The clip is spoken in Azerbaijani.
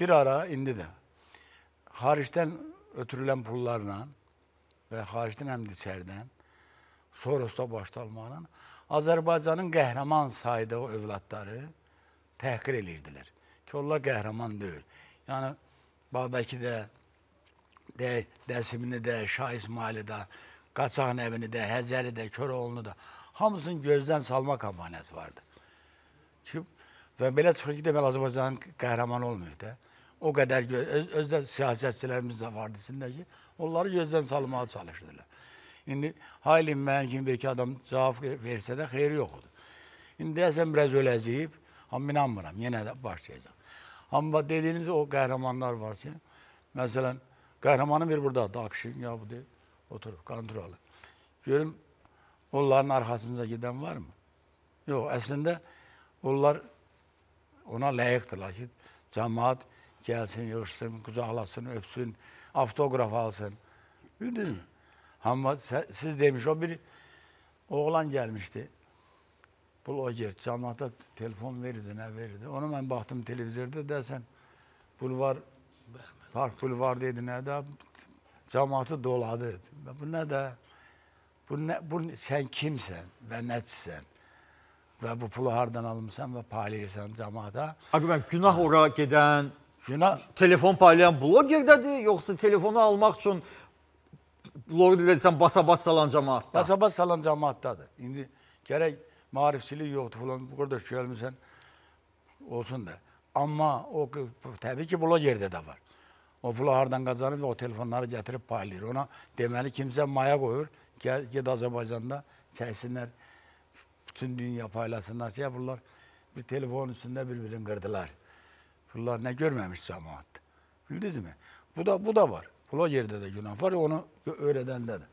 bir ara indi də xaricdən ötürülən pullarla və xaricdən həm də içəridən Sorosda başlanmaqla Azərbaycanın qəhrəman saydığı övladları təhqir edirdilər ki, onlar qəhrəman deyil. Yəni Bağbəkidə də, Dəsimini də, Şah İsmaili də, Qaçaq Nəvini də, Həzəli də, Köroğlunu da hamısının gözdən salma kampaniyası vardı. Ki, və belə çıxır ki, deməli Azərbaycanın qəhrəmanı olmuyor da o qədər öz, özdə siyasətçilərimiz də vardı içində ki, onları gözdən salmağa çalışdılar. İndi hayli mənim kimi bir iki adam cavab versə də xeyri yoxdur. İndi deyəsən biraz öləcəyib, amma inanmıram, yenə də başlayacaq. Amma dediyiniz o qəhrəmanlar var ki, məsələn, qəhrəmanı bir burada Daqşin ya bu deyil, oturub kontrolü. Görüm onların arxasınca gedən varmı? Yox, əslində onlar ona layiqdirlər ki, cəmaat Gəlsin, yığışsın, qucaqlasın, öpsün, avtoqraf alsın. Bildiniz mi? Amma siz demiş, o bir oğlan gəlmişdi. Pul o ger, cəmatda telefon verirdi, nə verirdi. Onu mən baxdım televizorda, dəsən, bulvar, park bulvar dedi, nə də, cəmatı doladı. Bu nə də, bu, nə, bu sən kimsən və nəçsən? və bu pulu hardan alımsan və paylayırsan cəmaata. Abi, mən günah ora gedən Günah... Telefon paylayan bloqerdədir, yoxsa telefonu almaq üçün bloqer desən basabas salan cəmaatda? Basabas salan cəmaatdadır. İndi gərək marifçilik yoxdur falan, burada gəlmirsən olsun da. Amma o təbii ki, bloqerdə də var. O pulu hardan qazanır və o telefonları gətirib paylayır. Ona deməli kimsə maya qoyur, ged Azərbaycanda çəksinlər, bütün dünya paylasınlar, şey bunlar bir telefon üstündə bir-birini qırdılar. Fırlar ne görmemiş cemaat. Bildiniz mi? Bu da bu da var. Bula yerde de günah var. Onu öğredende de.